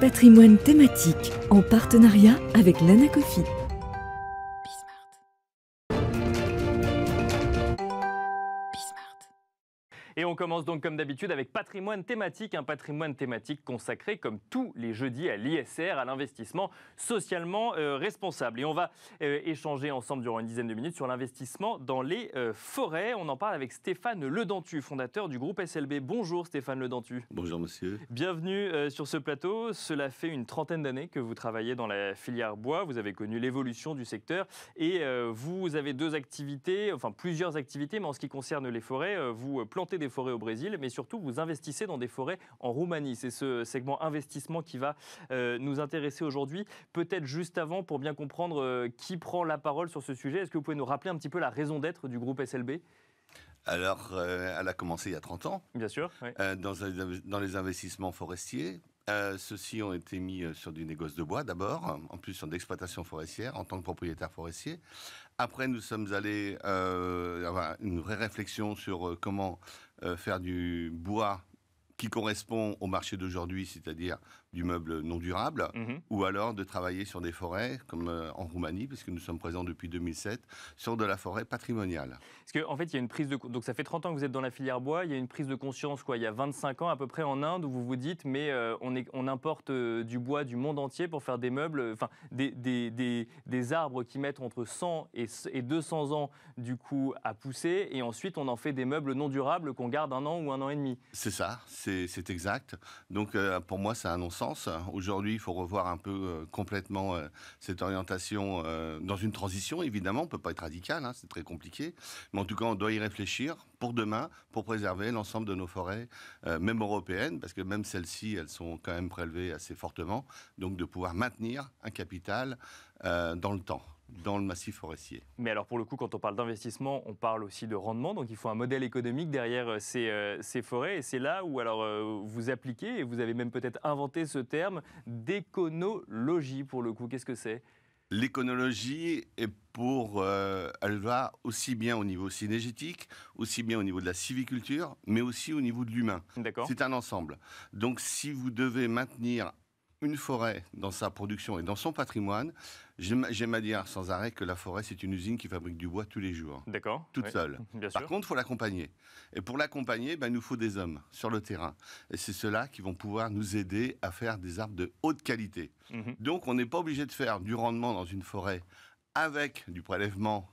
Patrimoine thématique en partenariat avec l'Anacofi. on commence donc comme d'habitude avec patrimoine thématique, un patrimoine thématique consacré comme tous les jeudis à l'ISR, à l'investissement socialement euh, responsable. Et on va euh, échanger ensemble durant une dizaine de minutes sur l'investissement dans les euh, forêts. On en parle avec Stéphane Ledentu, fondateur du groupe SLB. Bonjour Stéphane Ledentu. Bonjour monsieur. Bienvenue sur ce plateau. Cela fait une trentaine d'années que vous travaillez dans la filière bois. Vous avez connu l'évolution du secteur et vous avez deux activités, enfin plusieurs activités, mais en ce qui concerne les forêts, vous plantez des forêts au Brésil, mais surtout vous investissez dans des forêts en Roumanie. C'est ce segment investissement qui va euh, nous intéresser aujourd'hui. Peut-être juste avant, pour bien comprendre euh, qui prend la parole sur ce sujet, est-ce que vous pouvez nous rappeler un petit peu la raison d'être du groupe SLB alors, euh, elle a commencé il y a 30 ans. Bien sûr. Dans, les investissements forestiers, ceux-ci ont été mis sur du négoce de bois d'abord, en plus sur d'exploitation forestière en tant que propriétaire forestier, après, nous sommes allés euh, avoir une vraie réflexion sur euh, comment euh, faire du bois qui correspond au marché d'aujourd'hui, c'est-à-dire du meuble non durable, mhm. ou alors de travailler sur des forêts, comme euh, en Roumanie, puisque nous sommes présents depuis 2007, sur de la forêt patrimoniale. Parce qu'en en fait, il y a une prise de... Donc ça fait 30 ans que vous êtes dans la filière bois, il y a une prise de conscience, quoi, il y a 25 ans à peu près en Inde, où vous vous dites, mais euh, on, est, on importe euh, du bois du monde entier pour faire des meubles, enfin, des, des, des, arbres qui mettent entre 100 et, 200 ans, du coup, à pousser, et ensuite on en fait des meubles non durables qu'on garde un an ou un an et demi. C'est ça, c'est exact. Donc pour moi, ça un Aujourd'hui, il faut revoir un peu euh, complètement euh, cette orientation euh, dans une transition. Évidemment, on ne peut pas être radical, hein, c'est très compliqué. Mais en tout cas, on doit y réfléchir pour demain, pour préserver l'ensemble de nos forêts, même européennes, parce que même celles-ci, elles sont quand même prélevées assez fortement. Donc de pouvoir maintenir un capital dans le temps dans le massif forestier. Mais alors pour le coup, quand on parle d'investissement, on parle aussi de rendement, donc il faut un modèle économique derrière euh, ces, euh, ces forêts, et c'est là où alors euh, vous appliquez, et vous avez même peut-être inventé ce terme d'éconologie pour le coup, qu'est-ce que c'est L'éconologie est pour, elle va aussi bien au niveau synergétique, aussi bien au niveau de la civiculture, mais aussi au niveau de l'humain. C'est un ensemble. Donc si vous devez maintenir une forêt dans sa production et dans son patrimoine, j'aime à dire sans arrêt que la forêt, c'est une usine qui fabrique du bois tous les jours. D'accord. Toute seule. Bien sûr. Par contre, il faut l'accompagner. Et pour l'accompagner, ben, il nous faut des hommes sur le terrain. Et c'est ceux-là qui vont pouvoir nous aider à faire des arbres de haute qualité. Mhm. Donc, on n'est pas obligé de faire du rendement dans une forêt avec du prélèvement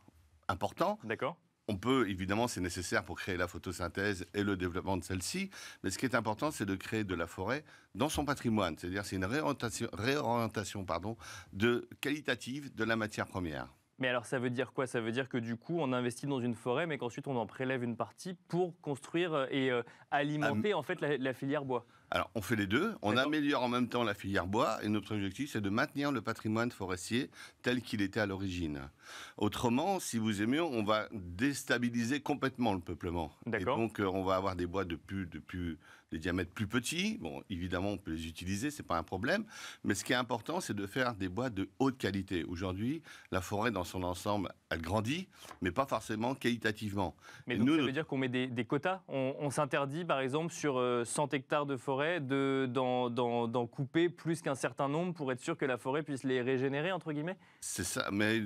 important. D'accord on peut, évidemment, c'est nécessaire pour créer la photosynthèse et le développement de celle-ci, mais ce qui est important, c'est de créer de la forêt dans son patrimoine, c'est-à-dire c'est une réorientation, pardon, de, qualitative de la matière première. Mais alors ça veut dire quoi Ça veut dire que du coup on investit dans une forêt mais qu'ensuite on en prélève une partie pour construire euh, et euh, alimenter ah, en fait la, filière bois. Alors, on fait les deux. On améliore en même temps la filière bois et notre objectif, c'est de maintenir le patrimoine forestier tel qu'il était à l'origine. Autrement, si vous aimez, on va déstabiliser complètement le peuplement. Et donc, euh, on va avoir des bois de plus, de plus, des diamètres plus petits. Bon, évidemment, on peut les utiliser, c'est pas un problème. Mais ce qui est important, c'est de faire des bois de haute qualité. Aujourd'hui, la forêt dans son ensemble, elle grandit, mais pas forcément qualitativement. Mais donc, nous, ça veut dire qu'on met des, quotas. On, s'interdit, par exemple, sur 100 euh, hectares de forêt, d'en de, d'en couper plus qu'un certain nombre pour être sûr que la forêt puisse les régénérer, entre guillemets. C'est ça. Mais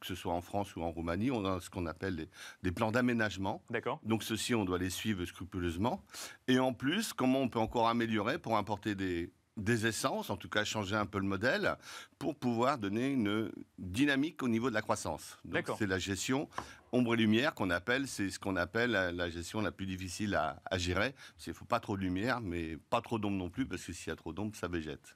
que ce soit en France ou en Roumanie, on a ce qu'on appelle des, plans d'aménagement. D'accord. Donc ceux-ci, on doit les suivre scrupuleusement. Et en plus comment on peut encore améliorer pour importer des, des essences, en tout cas changer un peu le modèle, pour pouvoir donner une dynamique au niveau de la croissance. Donc c'est la gestion ombre et lumière qu'on appelle, c'est ce qu'on appelle la, gestion la plus difficile à, gérer. Il ne faut pas trop de lumière, mais pas trop d'ombre non plus, parce que s'il y a trop d'ombre, ça végète.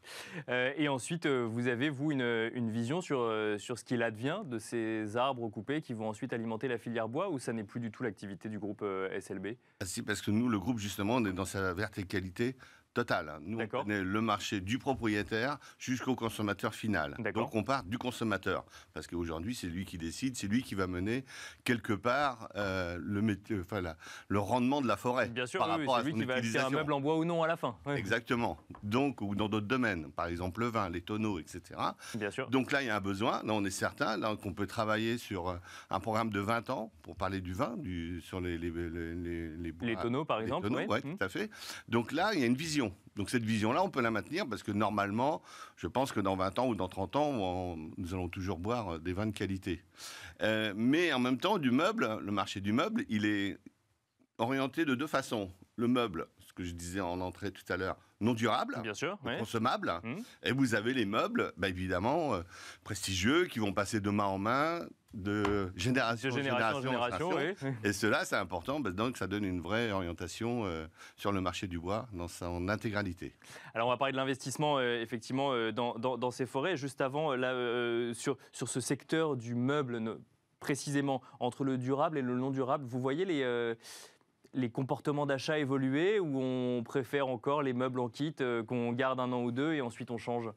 Euh, et ensuite, euh, vous avez, vous, une, vision sur, euh, sur ce qu'il advient de ces arbres coupés qui vont ensuite alimenter la filière bois, ou ça n'est plus du tout l'activité du groupe SLB ah, Si, parce que nous, le groupe, justement, on est dans sa verticalité Total. Hein. Nous, on est le marché du propriétaire jusqu'au consommateur final. Donc, on part du consommateur. Parce qu'aujourd'hui, c'est lui qui décide, c'est lui qui va mener quelque part euh, le, euh, enfin, le rendement de la forêt. Bien sûr, à lui qui va acheter un meuble en bois ou non à la fin. Exactement. Donc, ou dans d'autres domaines, par exemple le vin, les tonneaux, etc. Bien sûr. Donc là, il y a un besoin. Là, on est certain. qu'on peut travailler sur euh, un programme de 20 ans pour parler du vin, du, sur les, les, les, les, les tonneaux, par exemple. Tonneaux, ouais, mmh. tout à fait. Donc là, il y a une vision donc cette vision-là, on peut la maintenir parce que normalement, je pense que dans 20 ans ou dans 30 ans, nous allons toujours boire euh, des vins de qualité. Euh, mais en même temps, du meuble, le marché du meuble, il est orienté de deux façons. Le meuble, ce que je disais en entrée tout à l'heure, non durable, Bien sûr, consommable. Mmh. Et vous avez les meubles, bah, évidemment, euh, prestigieux, qui vont passer de main en main, de génération génération, en génération, Et cela, c'est important, parce ben, donc ça donne une vraie orientation euh, sur le marché du bois dans son intégralité. Alors on va parler de l'investissement, euh, effectivement, euh, dans, ces forêts. Juste avant, là, sur, sur ce secteur du meuble, précisément, entre le durable et le non durable, vous voyez les les comportements d'achat évoluer ou on préfère encore les meubles en kit qu'on garde un an ou deux et ensuite on change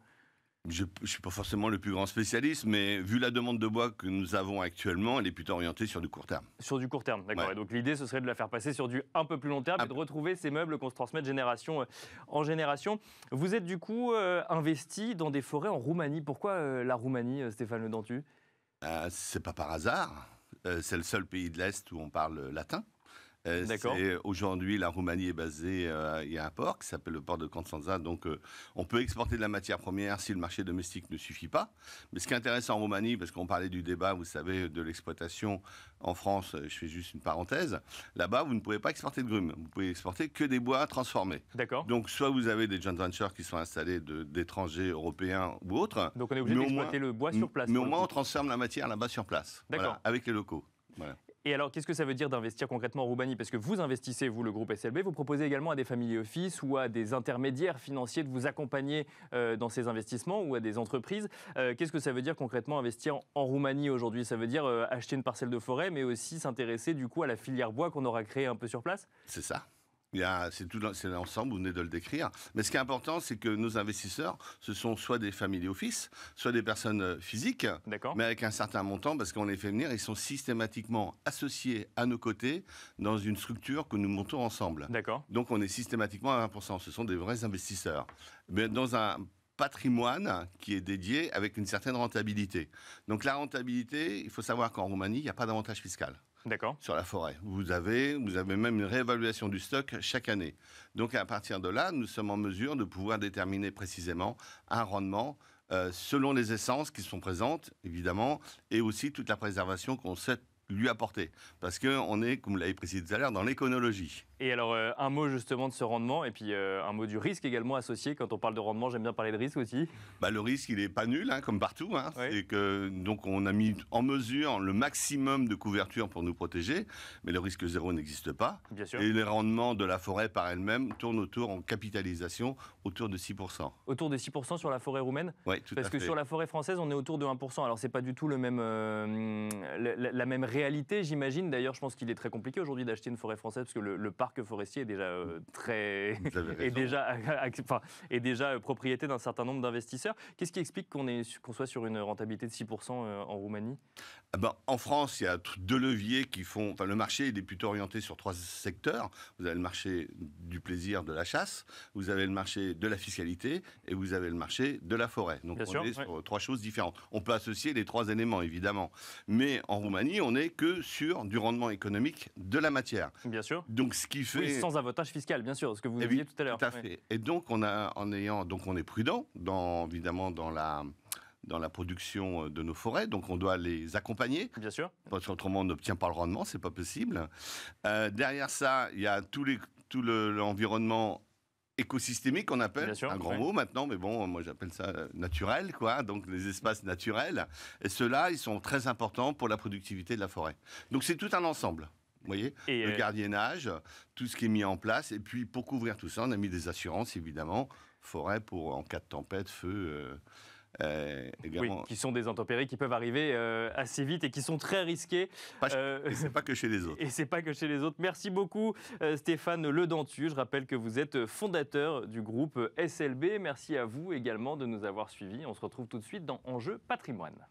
je ne suis pas forcément le plus grand spécialiste, mais vu la demande de bois que nous avons actuellement, elle est plutôt orientée sur du court terme. Sur du court terme, d'accord. Et donc l'idée, ce serait de la faire passer sur du un peu plus long terme et de retrouver ces meubles qu'on se transmet de génération euh, en génération. Vous êtes du coup euh, investi dans des forêts en Roumanie. Pourquoi euh, la Roumanie, Stéphane Le Dentu euh, C'est pas par hasard. c'est le seul pays de l'Est où on parle latin. Euh, Aujourd'hui, la Roumanie est basée, euh, il y a un port qui s'appelle le port de Constanza. Donc, euh, on peut exporter de la matière première si le marché domestique ne suffit pas. Mais ce qui est intéressant en Roumanie, parce qu'on parlait du débat, vous savez, de l'exploitation en France, euh, je fais juste une parenthèse, là-bas, vous ne pouvez pas exporter de grume. Vous pouvez exporter que des bois transformés. D'accord. Donc, soit vous avez des joint ventures qui sont installés d'étrangers européens ou autres. Donc, on est obligé d'exploiter le bois sur place. Mais au moins, on transforme la matière là-bas sur place. D'accord. avec les locaux. Voilà. Et alors, qu'est-ce que ça veut dire d'investir concrètement en Roumanie Parce que vous investissez, vous, le groupe SLB, vous proposez également à des familles office ou à des intermédiaires financiers de vous accompagner euh, dans ces investissements ou à des entreprises. Euh, qu'est-ce que ça veut dire concrètement investir en Roumanie aujourd'hui Ça veut dire euh, acheter une parcelle de forêt, mais aussi s'intéresser du coup à la filière bois qu'on aura créée un peu sur place C'est ça. C'est tout, l'ensemble, vous venez de le décrire. Mais ce qui est important, c'est que nos investisseurs, ce sont soit des family office, soit des personnes euh, physiques, mais avec un certain montant, parce qu'on les fait venir, ils sont systématiquement associés à nos côtés dans une structure que nous montons ensemble. Donc on est systématiquement à 20%. Ce sont des vrais investisseurs. Mais dans un patrimoine qui est dédié avec une certaine rentabilité. Donc la rentabilité, il faut savoir qu'en Roumanie, il n'y a pas d'avantage fiscal sur la forêt. Vous avez, vous avez même une réévaluation du stock chaque année. Donc à partir de là, nous sommes en mesure de pouvoir déterminer précisément un rendement euh, selon les essences qui sont présentes, évidemment, et aussi toute la préservation qu'on sait lui apporter. Parce qu'on est, comme vous l'avez précisé tout à l'heure, dans l'éconologie. Et alors, euh, un mot justement de ce rendement, et puis euh, un mot du risque également associé. Quand on parle de rendement, j'aime bien parler de risque aussi. Bah, le risque, il n'est pas nul, hein, comme partout. Hein. C'est que, donc, on a mis en mesure le maximum de couverture pour nous protéger, mais le risque zéro n'existe pas. Bien sûr. Et les rendements de la forêt par elle-même tournent autour, en capitalisation, autour de 6%. Autour de 6% sur la forêt roumaine Oui, tout à fait. Parce que sur la forêt française, on est autour de 1%. Alors, c'est pas du tout le même, euh, la, même réalité, j'imagine. D'ailleurs, je pense qu'il est très compliqué aujourd'hui d'acheter une forêt française, parce que le, le que forestier est déjà euh, mm. très et déjà enfin, est déjà euh, propriété d'un certain nombre d'investisseurs. Qu'est-ce qui explique qu'on est qu'on soit sur une rentabilité de 6% euh, en Roumanie eh ben, En France, il y a deux leviers qui font. Enfin, le marché est plutôt orienté sur trois secteurs. Vous avez le marché du plaisir de la chasse, vous avez le marché de la fiscalité et vous avez le marché de la forêt. Donc on est sur trois choses différentes. On peut associer les trois éléments évidemment, mais en Roumanie, on n'est que sur du rendement économique de la matière. Bien sûr. Donc ce qui sans avantage fiscal, bien sûr, ce que vous eh disiez tout à l'heure. Tout à fait. Et donc on a, en ayant, donc on est prudent, dans, évidemment dans la dans la production euh, de nos forêts, donc on doit les accompagner. Bien sûr. Parce qu'autrement on n'obtient pas le rendement, c'est pas possible. Euh, derrière ça, il y a tout, les, tout l'environnement écosystémique, on appelle, un grand mot maintenant, mais bon, moi j'appelle ça euh, naturel, quoi, donc les espaces naturels. Et ceux-là, ils sont très importants pour la productivité de la forêt. Donc c'est tout un ensemble. Vous voyez Le euh, gardiennage, tout ce qui est mis en place. Et puis, pour couvrir tout ça, on a mis des assurances, évidemment. Forêt pour, en cas de tempête, feu. Euh, euh, qui sont des intempéries qui peuvent arriver assez vite et qui sont très risquées. et c'est pas que chez les autres. Et c'est pas que chez les autres. Merci beaucoup Stéphane Ledentu. Je rappelle que vous êtes fondateur du groupe SLB. Merci à vous également de nous avoir suivis. On se retrouve tout de suite dans Enjeu patrimoine.